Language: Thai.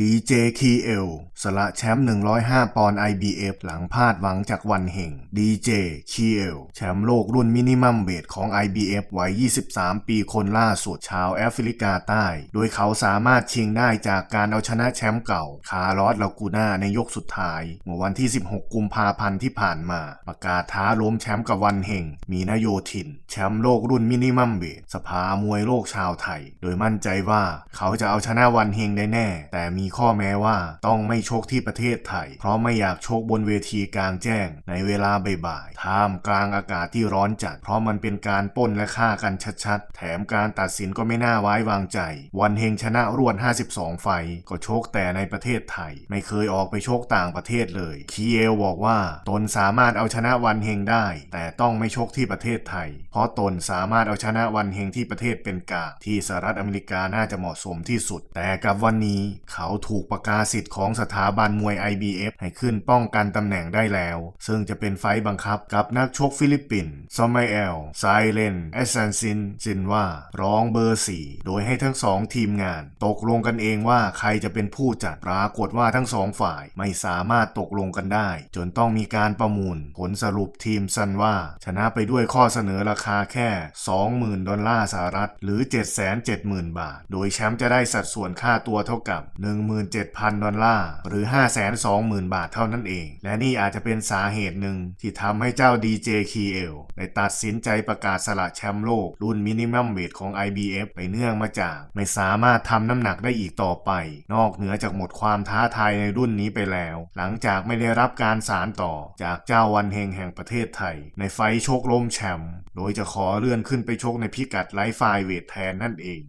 ดีเจคีเอลสละแชมป์105 ปอนด์ IBF หลังพลาดหวังจากวันเฮงดีเจคีเอลแชมป์โลกรุ่นมินิมัมเบทของ IBF วัย23 ปีคนล่าสุดชาวแอฟริกาใต้ โดยเขาสามารถชิงได้จากการเอาชนะแชมป์เก่า คาร์ลอสลากูน่าในยกสุดท้ายเมื่อวันที่ 16 กุมภาพันธ์ที่ผ่านมา ประกาศท้าล้มแชมป์กับวันเฮงมีนโยทินแชมป์โลกรุ่นมินิมัมเบทสภามวยโลกชาวไทย โดยมั่นใจว่าเขาจะเอาชนะวันเฮงได้แน่ แต่มีมีข้อแม้ว่าต้องไม่โชคที่ประเทศไทย เพราะไม่อยากโชคบนเวทีกลางแจ้ง ในเวลาบ่ายๆท่ามกลางอากาศที่ร้อนจัด เพราะมันเป็นการป้นและฆ่ากันชัดๆ แถมการตัดสินก็ไม่น่าไว้วางใจ วันเฮงชนะรวด52 ไฟก็โชคแต่ในประเทศไทย ไม่เคยออกไปโชคต่างประเทศเลยคีเอลบอกว่า ตนสามารถเอาชนะวันเฮงได้ แต่ต้องไม่โชคที่ประเทศไทย เพราะตนสามารถเอาชนะวันเฮงที่ประเทศเป็นกลางที่สหรัฐอเมริกาน่าจะเหมาะสมที่สุด แต่กับวันนี้เขาาถูกประกาศสิทธิ์ของสถาบันมวย IBF ให้ขึ้นป้องกันตำแหน่งได้แล้ว ซึ่งจะเป็นไฟบังคับกับนักชกฟิลิปปินส์ซอมไมเอลไซเลนเอสแอนซินซินว่ารองเบอร์ส่โดยให้ทั้งสองทีมงานตกลงกันเองว่าใครจะเป็นผู้จัด ปรากฏว่าทั้งสองฝ่ายไม่สามารถตกลงกันได้ จนต้องมีการประมูลผลสรุปทีมซันว่าชนะไปด้วยข้อเสนอราคาแค่20,000ดอลลาร์สหรัฐหรือ770,000 บาท โดยแชมป์จะได้สัดส่วนค่าตัวเท่ากับ 1 17,000 ดอลลาร์หรือ 520,000 บาทเท่านั้นเอง และนี่อาจจะเป็นสาเหตุหนึ่งที่ทำให้เจ้า DJ KL ได้ตัดสินใจประกาศสละแชมป์โลกรุ่นมินิมัมเวทของ IBF ไปเนื่องมาจาก ไม่สามารถทำน้ำหนักได้อีกต่อไป นอกเหนือจากหมดความท้าทายในรุ่นนี้ไปแล้ว หลังจากไม่ได้รับการสารต่อจากเจ้าวันเฮงแห่งประเทศไทย ในไฟชกล้มแชมป์โดยจะขอเลื่อนขึ้นไปชกในพิกัดไลฟ์ไฟเวทแทนนั่นเอง